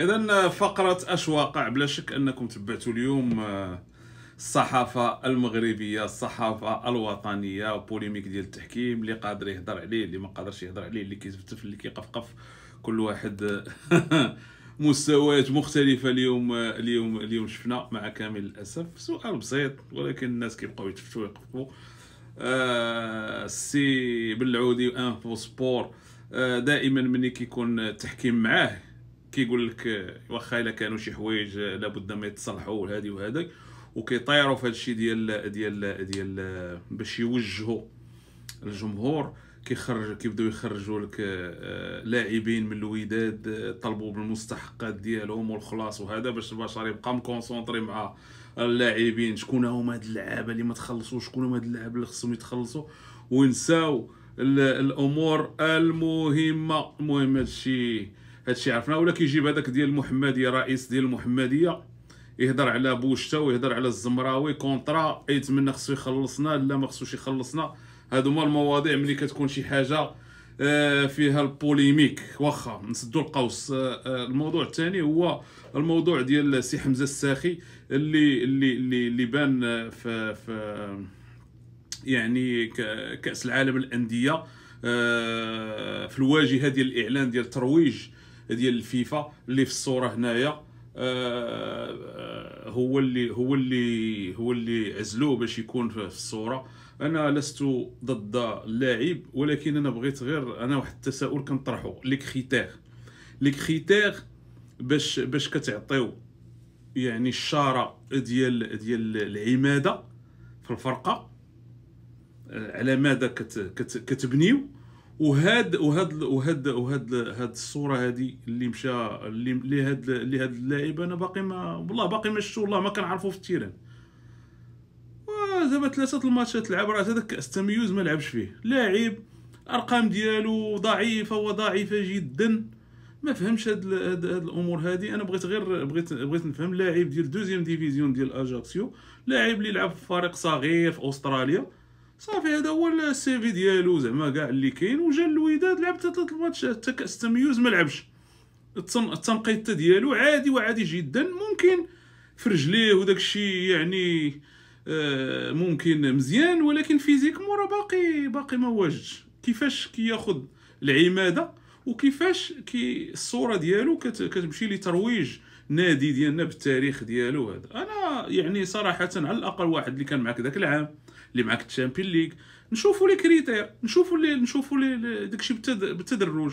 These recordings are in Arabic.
اذا آه، فقره اش واقع بلا شك انكم تبعتوا اليوم آه، الصحافه المغربيه الصحافه الوطنيه بوليميك ديال التحكيم اللي قادر يهضر عليه اللي ما قادرش يهضر عليه اللي كيتفتف اللي كيقفقف كل واحد آه، مستويات مختلفة اليوم اليوم اليوم شفنا مع كامل الأسف سؤال بسيط ولكن الناس كيبقاو يتفتوا ويقفقوا آه السي بلعودي وان سبور آه دائما ملي كيكون التحكيم معاه كيقول لك واخا الا كانوا شي حوايج لابد ما يتصلحوا هذه وهذاك وكيطيروا في الشيء ديال ديال ديال باش يوجهوا الجمهور كيخرج كيبداو يخرجوا لك آه، لاعبين من الوداد آه، طلبوا بالمستحقات ديالهم والخلاص وهذا باش البشر يبقى مكونسونطري مع اللاعبين شكون هما هاد اللعابه اللي ما تخلصوش شكون هما هاد اللعابه اللي خصهم يتخلصوا وينساو الامور المهمه المهم هادشي هادشي عرفنا ولا كيجيب هذاك ديال المحمديه رئيس ديال المحمديه يهضر على بوشتا ويهضر على الزمراوي كونطرا يتمنى خصو يخلصنا لا ما خصوش يخلصنا هادو هما المواضيع ملي كتكون شي حاجه آه، فيها البوليميك واخا نسدو القوس آه، آه، الموضوع الثاني هو الموضوع ديال سي حمزه الساخي اللي اللي اللي, اللي بان في, في يعني كاس العالم الانديه في الواجهه ديال الاعلان ديال ترويج ديال الفيفا اللي في الصوره هنايا آه، آه، هو اللي هو اللي هو اللي عزلوه باش يكون في الصوره انا لست ضد اللاعب ولكن انا بغيت غير انا واحد التساؤل كنطرحو لي كريتير لي كريتير باش باش كتعطيو يعني الشاره ديال ديال العماده في الفرقه آه، على ماذا كت كت كتبنيو وهاد وهاد وهاد وهاد هاد الصوره هادي اللي مشى اللي اللي هاد اللي هاد اللاعب انا باقي ما والله باقي ما شفتو والله ما كنعرفو في التيران دابا ثلاثه الماتشات لعب راه هذاك استميوز ما لعبش فيه لاعب ارقام ديالو ضعيفه وضعيفه جدا ما فهمش هاد, هاد, هاد الامور هادي انا بغيت غير بغيت بغيت نفهم لاعب ديال دوزيام ديفيزيون ديال اجاكسيو لاعب اللي لعب في فريق صغير في استراليا صافي هذا هو السيفي ديالو زعما كاع اللي كاين وجا للوداد لعب ثلاث ماتشات حتى كاس تميوز ما لعبش التنقيط ديالو عادي وعادي جدا ممكن في رجليه وداك الشيء يعني آه، ممكن مزيان ولكن فيزيك مورا باقي باقي ما واجدش كيفاش كياخذ العماده وكيفاش كي الصوره ديالو كتمشي لترويج نادي ديالنا بالتاريخ ديالو هذا انا يعني صراحه على الاقل واحد اللي كان معك ذاك العام اللي معك الشامبيون ليغ نشوفوا لي كريتير نشوفوا لي نشوفوا لي داكشي بالتدرج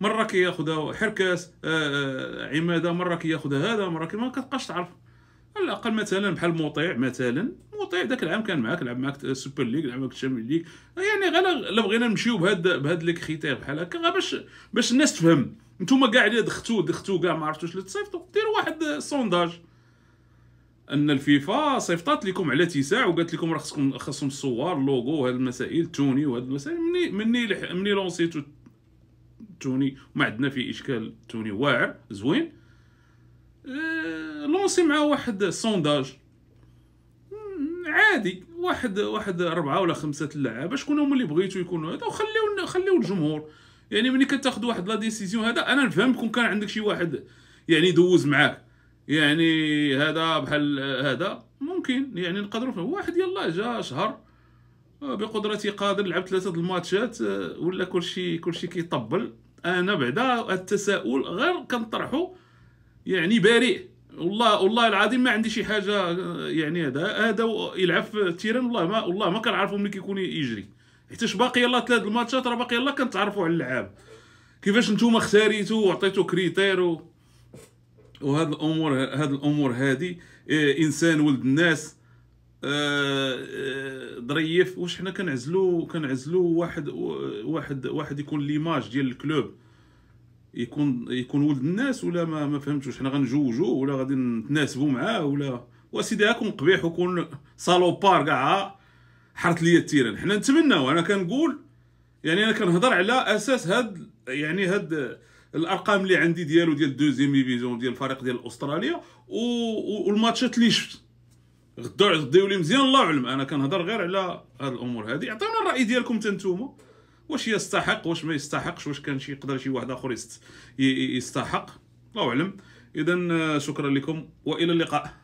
مره كياخذها حركاس آه، آه، عماده مره كياخذها هذا مره كي ما كتبقاش تعرف على الاقل مثلا بحال موطيع مثلا موطيع ذاك العام كان معاك لعب معاك السوبر ليغ لعب معاك الشامبيون ليغ يعني غير الا بغينا نمشيو بهاد بهاد لي كريتير بحال هكا غير باش باش الناس تفهم نتوما كاع اللي دختو دختو كاع ما عرفتوش اللي تصيفطوا ديروا واحد سونداج ان الفيفا صيفطات لكم على تيساع وقالت لكم راه خصكم خصهم الصور اللوغو وهاد المسائل توني وهاد المسائل مني مني مني لونسيتو توني ما عندنا فيه اشكال توني واعر زوين أه، لونسي مع واحد سونداج عادي واحد واحد اربعه ولا خمسه اللعابه شكون هما اللي بغيتو يكونوا هذا وخليو خليو الجمهور يعني ملي كتاخذ واحد لا ديسيزيون هذا انا نفهم كون كان عندك شي واحد يعني دوز معاك يعني هذا بحال هذا ممكن يعني نقدروا واحد يلا جا شهر آه، بقدرتي قادر لعب ثلاثه الماتشات آه، ولا كلشي كلشي كيطبل انا بعدا التساؤل غير كنطرحو يعني بريء والله والله العظيم ما عندي شي حاجه آه، يعني هذا هذا يلعب في التيران والله ما والله ما كنعرفو ملي كيكون يجري حيتاش باقي يلاه ثلاث الماتشات راه باقي يلاه كنتعرفوا على اللعاب كيفاش نتوما اختاريتو وعطيتو كريتير و... وهاد الامور هاد الامور هادي إيه انسان ولد الناس آه آه واش حنا كنعزلو كنعزلو واحد واحد واحد يكون ليماج ديال الكلوب يكون يكون ولد الناس ولا ما, ما فهمتش واش حنا غنجوجو ولا غادي نتناسبو معاه ولا سيدي هاكم قبيح وكون صالوبار كاع حرت لي التيران حنا نتمناو انا كنقول يعني انا كنهضر على اساس هاد يعني هاد الارقام اللي عندي ديالو ديال دوزيام ديفيزيون ديال الفريق ديال استراليا والماتشات اللي شفت غدو غديو لي مزيان الله اعلم انا كنهضر غير على هاد الامور هادي عطيونا الراي ديالكم حتى نتوما واش يستحق واش ما يستحقش واش كان شي يقدر شي واحد اخر يستحق الله اعلم اذا آه، شكرا لكم والى اللقاء